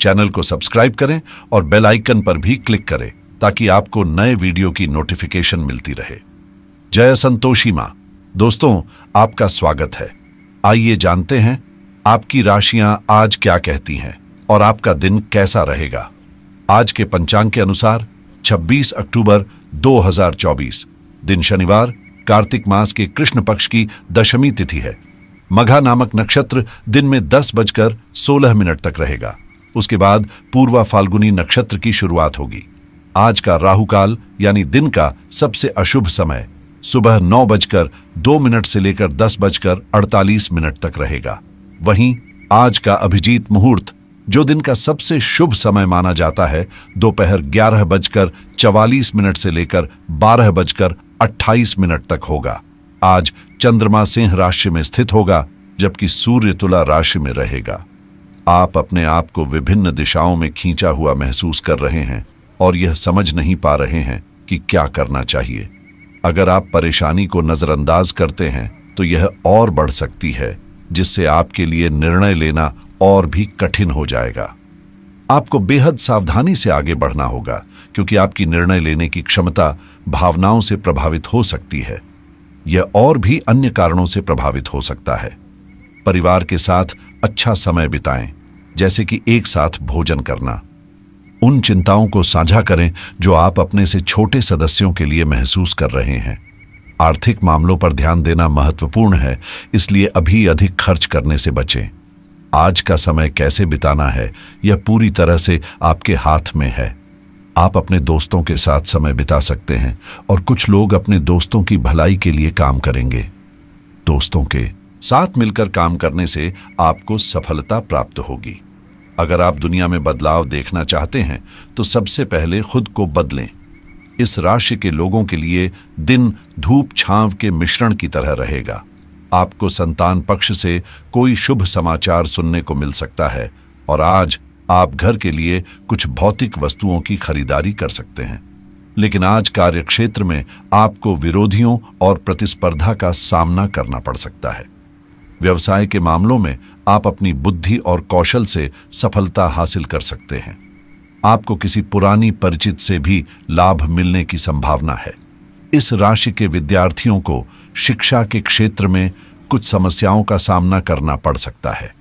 Channel को subscribe करें और बेल आइकन पर भी क्लिक करें ताकि आपको नए वीडियो की नोटिफिकेशन मिलती रहे जय संतोषी माँ दोस्तों आपका स्वागत है आइए जानते हैं आपकी राशियां आज क्या कहती हैं और आपका दिन कैसा रहेगा आज के पंचांग के अनुसार 26 अक्टूबर 2024 दिन शनिवार कार्तिक मास के कृष्ण पक्ष की दशमी तिथि है मघा नामक नक्षत्र दिन में दस बजकर सोलह मिनट तक रहेगा उसके बाद पूर्वा फाल्गुनी नक्षत्र की शुरुआत होगी आज का राहु काल यानी दिन का सबसे अशुभ समय सुबह नौ बजकर दो मिनट से लेकर दस बजकर अड़तालीस मिनट तक रहेगा वहीं आज का अभिजीत मुहूर्त जो दिन का सबसे शुभ समय माना जाता है दोपहर ग्यारह बजकर चवालीस मिनट से लेकर बारह बजकर अट्ठाईस मिनट तक होगा आज चंद्रमा सिंह राशि में स्थित होगा जबकि सूर्य तुला राशि में रहेगा आप अपने आप को विभिन्न दिशाओं में खींचा हुआ महसूस कर रहे हैं और यह समझ नहीं पा रहे हैं कि क्या करना चाहिए अगर आप परेशानी को नज़रअंदाज करते हैं तो यह और बढ़ सकती है जिससे आपके लिए निर्णय लेना और भी कठिन हो जाएगा आपको बेहद सावधानी से आगे बढ़ना होगा क्योंकि आपकी निर्णय लेने की क्षमता भावनाओं से प्रभावित हो सकती है यह और भी अन्य कारणों से प्रभावित हो सकता है परिवार के साथ अच्छा समय बिताएं जैसे कि एक साथ भोजन करना उन चिंताओं को साझा करें जो आप अपने से छोटे सदस्यों के लिए महसूस कर रहे हैं आर्थिक मामलों पर ध्यान देना महत्वपूर्ण है इसलिए अभी अधिक खर्च करने से बचें आज का समय कैसे बिताना है यह पूरी तरह से आपके हाथ में है आप अपने दोस्तों के साथ समय बिता सकते हैं और कुछ लोग अपने दोस्तों की भलाई के लिए काम करेंगे दोस्तों के साथ मिलकर काम करने से आपको सफलता प्राप्त होगी अगर आप दुनिया में बदलाव देखना चाहते हैं तो सबसे पहले खुद को बदलें इस राशि के लोगों के लिए दिन धूप छांव के मिश्रण की तरह रहेगा आपको संतान पक्ष से कोई शुभ समाचार सुनने को मिल सकता है और आज आप घर के लिए कुछ भौतिक वस्तुओं की खरीदारी कर सकते हैं लेकिन आज कार्यक्षेत्र में आपको विरोधियों और प्रतिस्पर्धा का सामना करना पड़ सकता है व्यवसाय के मामलों में आप अपनी बुद्धि और कौशल से सफलता हासिल कर सकते हैं आपको किसी पुरानी परिचित से भी लाभ मिलने की संभावना है इस राशि के विद्यार्थियों को शिक्षा के क्षेत्र में कुछ समस्याओं का सामना करना पड़ सकता है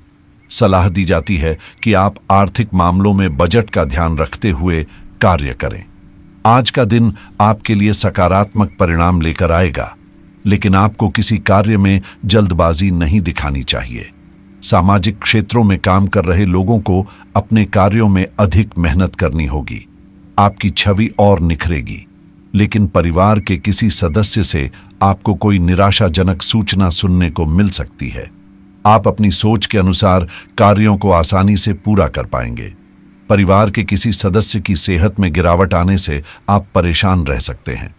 सलाह दी जाती है कि आप आर्थिक मामलों में बजट का ध्यान रखते हुए कार्य करें आज का दिन आपके लिए सकारात्मक परिणाम लेकर आएगा लेकिन आपको किसी कार्य में जल्दबाजी नहीं दिखानी चाहिए सामाजिक क्षेत्रों में काम कर रहे लोगों को अपने कार्यों में अधिक मेहनत करनी होगी आपकी छवि और निखरेगी लेकिन परिवार के किसी सदस्य से आपको कोई निराशाजनक सूचना सुनने को मिल सकती है आप अपनी सोच के अनुसार कार्यों को आसानी से पूरा कर पाएंगे परिवार के किसी सदस्य की सेहत में गिरावट आने से आप परेशान रह सकते हैं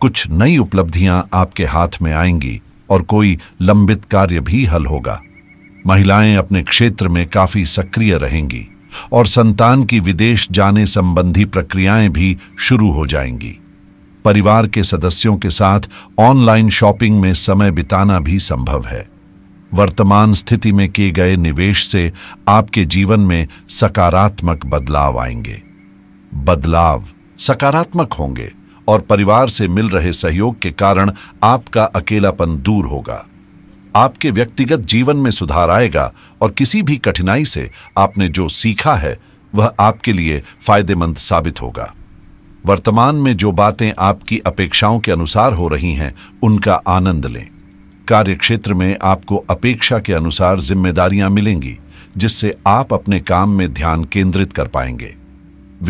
कुछ नई उपलब्धियां आपके हाथ में आएंगी और कोई लंबित कार्य भी हल होगा महिलाएं अपने क्षेत्र में काफी सक्रिय रहेंगी और संतान की विदेश जाने संबंधी प्रक्रियाएं भी शुरू हो जाएंगी परिवार के सदस्यों के साथ ऑनलाइन शॉपिंग में समय बिताना भी संभव है वर्तमान स्थिति में किए गए निवेश से आपके जीवन में सकारात्मक बदलाव आएंगे बदलाव सकारात्मक होंगे और परिवार से मिल रहे सहयोग के कारण आपका अकेलापन दूर होगा आपके व्यक्तिगत जीवन में सुधार आएगा और किसी भी कठिनाई से आपने जो सीखा है वह आपके लिए फायदेमंद साबित होगा वर्तमान में जो बातें आपकी अपेक्षाओं के अनुसार हो रही हैं उनका आनंद लें कार्यक्षेत्र में आपको अपेक्षा के अनुसार जिम्मेदारियां मिलेंगी जिससे आप अपने काम में ध्यान केंद्रित कर पाएंगे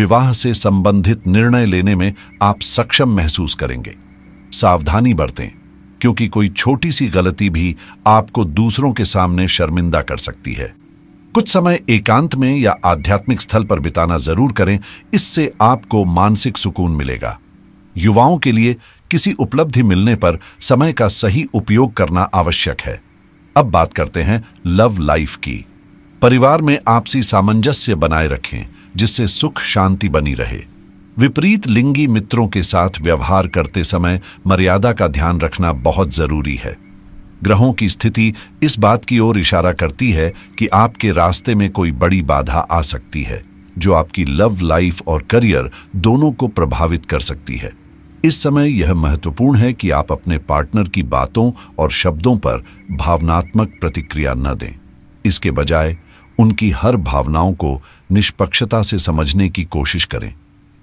विवाह से संबंधित निर्णय लेने में आप सक्षम महसूस करेंगे सावधानी बरतें क्योंकि कोई छोटी सी गलती भी आपको दूसरों के सामने शर्मिंदा कर सकती है कुछ समय एकांत में या आध्यात्मिक स्थल पर बिताना जरूर करें इससे आपको मानसिक सुकून मिलेगा युवाओं के लिए किसी उपलब्धि मिलने पर समय का सही उपयोग करना आवश्यक है अब बात करते हैं लव लाइफ की परिवार में आपसी सामंजस्य बनाए रखें जिससे सुख शांति बनी रहे विपरीत लिंगी मित्रों के साथ व्यवहार करते समय मर्यादा का ध्यान रखना बहुत जरूरी है ग्रहों की स्थिति इस बात की ओर इशारा करती है कि आपके रास्ते में कोई बड़ी बाधा आ सकती है जो आपकी लव लाइफ और करियर दोनों को प्रभावित कर सकती है इस समय यह महत्वपूर्ण है कि आप अपने पार्टनर की बातों और शब्दों पर भावनात्मक प्रतिक्रिया न दें इसके बजाय उनकी हर भावनाओं को निष्पक्षता से समझने की कोशिश करें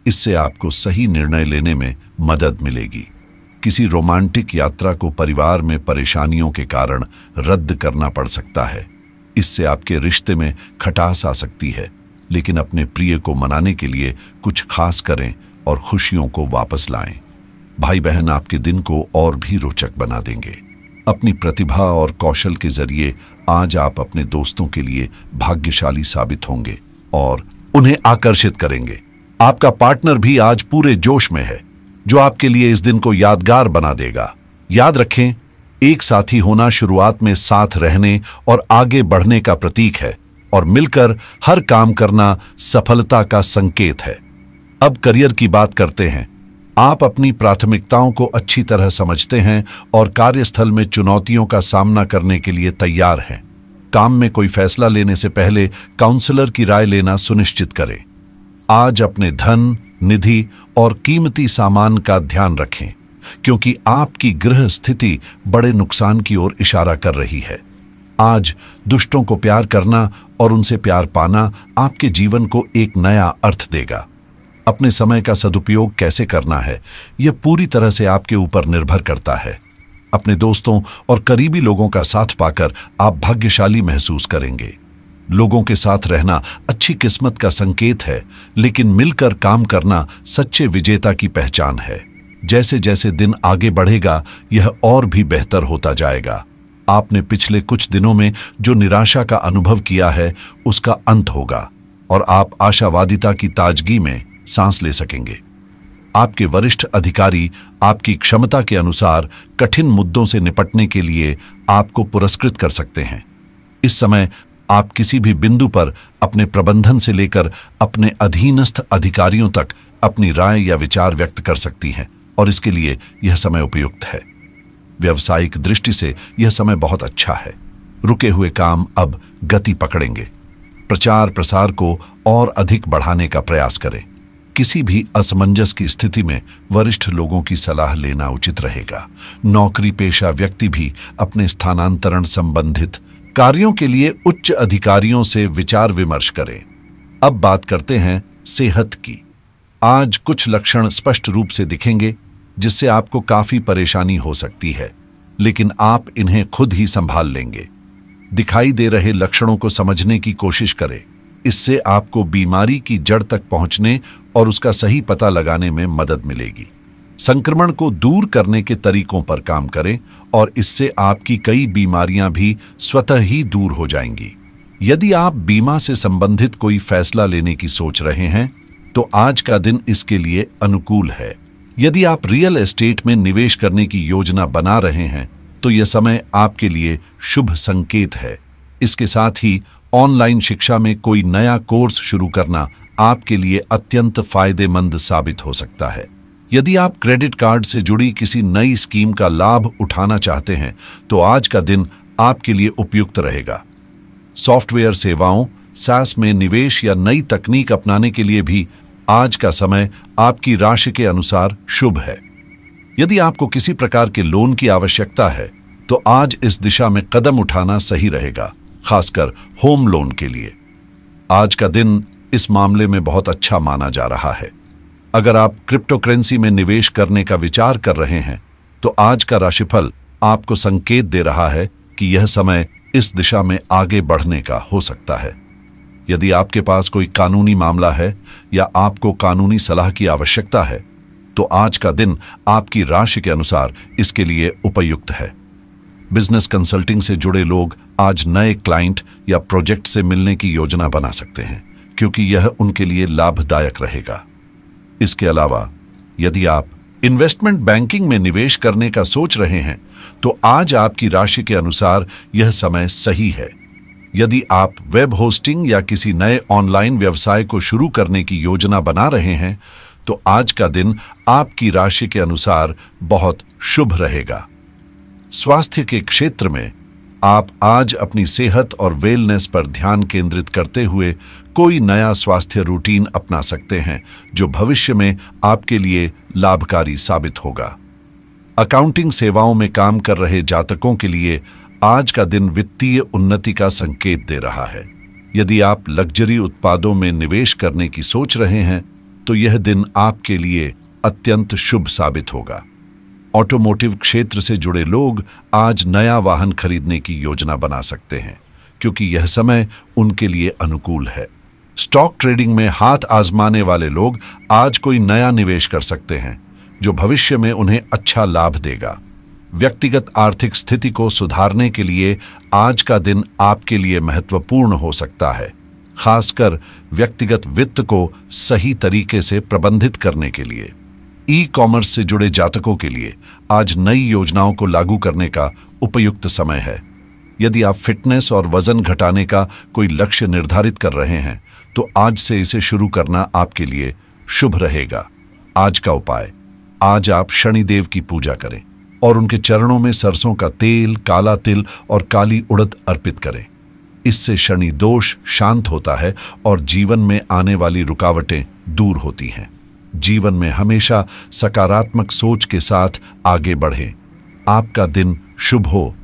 इससे आपको सही निर्णय लेने में मदद मिलेगी किसी रोमांटिक यात्रा को परिवार में परेशानियों के कारण रद्द करना पड़ सकता है इससे आपके रिश्ते में खटास आ सकती है लेकिन अपने प्रिय को मनाने के लिए कुछ खास करें और खुशियों को वापस लाएं। भाई बहन आपके दिन को और भी रोचक बना देंगे अपनी प्रतिभा और कौशल के जरिए आज आप अपने दोस्तों के लिए भाग्यशाली साबित होंगे और उन्हें आकर्षित करेंगे आपका पार्टनर भी आज पूरे जोश में है जो आपके लिए इस दिन को यादगार बना देगा याद रखें एक साथी होना शुरुआत में साथ रहने और आगे बढ़ने का प्रतीक है और मिलकर हर काम करना सफलता का संकेत है अब करियर की बात करते हैं आप अपनी प्राथमिकताओं को अच्छी तरह समझते हैं और कार्यस्थल में चुनौतियों का सामना करने के लिए तैयार हैं काम में कोई फैसला लेने से पहले काउंसलर की राय लेना सुनिश्चित करें आज अपने धन निधि और कीमती सामान का ध्यान रखें क्योंकि आपकी गृह स्थिति बड़े नुकसान की ओर इशारा कर रही है आज दुष्टों को प्यार करना और उनसे प्यार पाना आपके जीवन को एक नया अर्थ देगा अपने समय का सदुपयोग कैसे करना है यह पूरी तरह से आपके ऊपर निर्भर करता है अपने दोस्तों और करीबी लोगों का साथ पाकर आप भाग्यशाली महसूस करेंगे लोगों के साथ रहना अच्छी किस्मत का संकेत है लेकिन मिलकर काम करना सच्चे विजेता की पहचान है जैसे जैसे दिन आगे बढ़ेगा यह और भी बेहतर होता जाएगा आपने पिछले कुछ दिनों में जो निराशा का अनुभव किया है उसका अंत होगा और आप आशावादिता की ताजगी में सांस ले सकेंगे आपके वरिष्ठ अधिकारी आपकी क्षमता के अनुसार कठिन मुद्दों से निपटने के लिए आपको पुरस्कृत कर सकते हैं इस समय आप किसी भी बिंदु पर अपने प्रबंधन से लेकर अपने अधीनस्थ अधिकारियों तक अपनी राय या विचार व्यक्त कर सकती हैं और इसके लिए यह समय उपयुक्त है व्यवसायिक दृष्टि से यह समय बहुत अच्छा है रुके हुए काम अब गति पकड़ेंगे प्रचार प्रसार को और अधिक बढ़ाने का प्रयास करें किसी भी असमंजस की स्थिति में वरिष्ठ लोगों की सलाह लेना उचित रहेगा नौकरी पेशा व्यक्ति भी अपने स्थानांतरण संबंधित कार्यों के लिए उच्च अधिकारियों से विचार विमर्श करें अब बात करते हैं सेहत की आज कुछ लक्षण स्पष्ट रूप से दिखेंगे जिससे आपको काफी परेशानी हो सकती है लेकिन आप इन्हें खुद ही संभाल लेंगे दिखाई दे रहे लक्षणों को समझने की कोशिश करें इससे आपको बीमारी की जड़ तक पहुंचने और उसका सही पता लगाने में मदद मिलेगी संक्रमण को दूर करने के तरीकों पर काम करें और इससे आपकी कई बीमारियां भी स्वतः ही दूर हो जाएंगी यदि आप बीमा से संबंधित कोई फैसला लेने की सोच रहे हैं तो आज का दिन इसके लिए अनुकूल है यदि आप रियल एस्टेट में निवेश करने की योजना बना रहे हैं तो यह समय आपके लिए शुभ संकेत है इसके साथ ही ऑनलाइन शिक्षा में कोई नया कोर्स शुरू करना आपके लिए अत्यंत फायदेमंद साबित हो सकता है यदि आप क्रेडिट कार्ड से जुड़ी किसी नई स्कीम का लाभ उठाना चाहते हैं तो आज का दिन आपके लिए उपयुक्त रहेगा सॉफ्टवेयर सेवाओं सास में निवेश या नई तकनीक अपनाने के लिए भी आज का समय आपकी राशि के अनुसार शुभ है यदि आपको किसी प्रकार के लोन की आवश्यकता है तो आज इस दिशा में कदम उठाना सही रहेगा खासकर होम लोन के लिए आज का दिन इस मामले में बहुत अच्छा माना जा रहा है अगर आप क्रिप्टो करेंसी में निवेश करने का विचार कर रहे हैं तो आज का राशिफल आपको संकेत दे रहा है कि यह समय इस दिशा में आगे बढ़ने का हो सकता है यदि आपके पास कोई कानूनी मामला है या आपको कानूनी सलाह की आवश्यकता है तो आज का दिन आपकी राशि के अनुसार इसके लिए उपयुक्त है बिजनेस कंसल्टिंग से जुड़े लोग आज नए क्लाइंट या प्रोजेक्ट से मिलने की योजना बना सकते हैं क्योंकि यह उनके लिए लाभदायक रहेगा इसके अलावा यदि आप इन्वेस्टमेंट बैंकिंग में निवेश करने का सोच रहे हैं तो आज आपकी राशि के अनुसार यह समय सही है यदि आप वेब होस्टिंग या किसी नए ऑनलाइन व्यवसाय को शुरू करने की योजना बना रहे हैं तो आज का दिन आपकी राशि के अनुसार बहुत शुभ रहेगा स्वास्थ्य के क्षेत्र में आप आज अपनी सेहत और वेलनेस पर ध्यान केंद्रित करते हुए कोई नया स्वास्थ्य रूटीन अपना सकते हैं जो भविष्य में आपके लिए लाभकारी साबित होगा अकाउंटिंग सेवाओं में काम कर रहे जातकों के लिए आज का दिन वित्तीय उन्नति का संकेत दे रहा है यदि आप लग्जरी उत्पादों में निवेश करने की सोच रहे हैं तो यह दिन आपके लिए अत्यंत शुभ साबित होगा ऑटोमोटिव क्षेत्र से जुड़े लोग आज नया वाहन खरीदने की योजना बना सकते हैं क्योंकि यह समय उनके लिए अनुकूल है स्टॉक ट्रेडिंग में हाथ आजमाने वाले लोग आज कोई नया निवेश कर सकते हैं जो भविष्य में उन्हें अच्छा लाभ देगा व्यक्तिगत आर्थिक स्थिति को सुधारने के लिए आज का दिन आपके लिए महत्वपूर्ण हो सकता है खासकर व्यक्तिगत वित्त को सही तरीके से प्रबंधित करने के लिए ई कॉमर्स से जुड़े जातकों के लिए आज नई योजनाओं को लागू करने का उपयुक्त समय है यदि आप फिटनेस और वजन घटाने का कोई लक्ष्य निर्धारित कर रहे हैं तो आज से इसे शुरू करना आपके लिए शुभ रहेगा आज का उपाय आज आप शनिदेव की पूजा करें और उनके चरणों में सरसों का तेल काला तिल और काली उड़द अर्पित करें इससे शनि दोष शांत होता है और जीवन में आने वाली रुकावटें दूर होती हैं जीवन में हमेशा सकारात्मक सोच के साथ आगे बढ़ें आपका दिन शुभ हो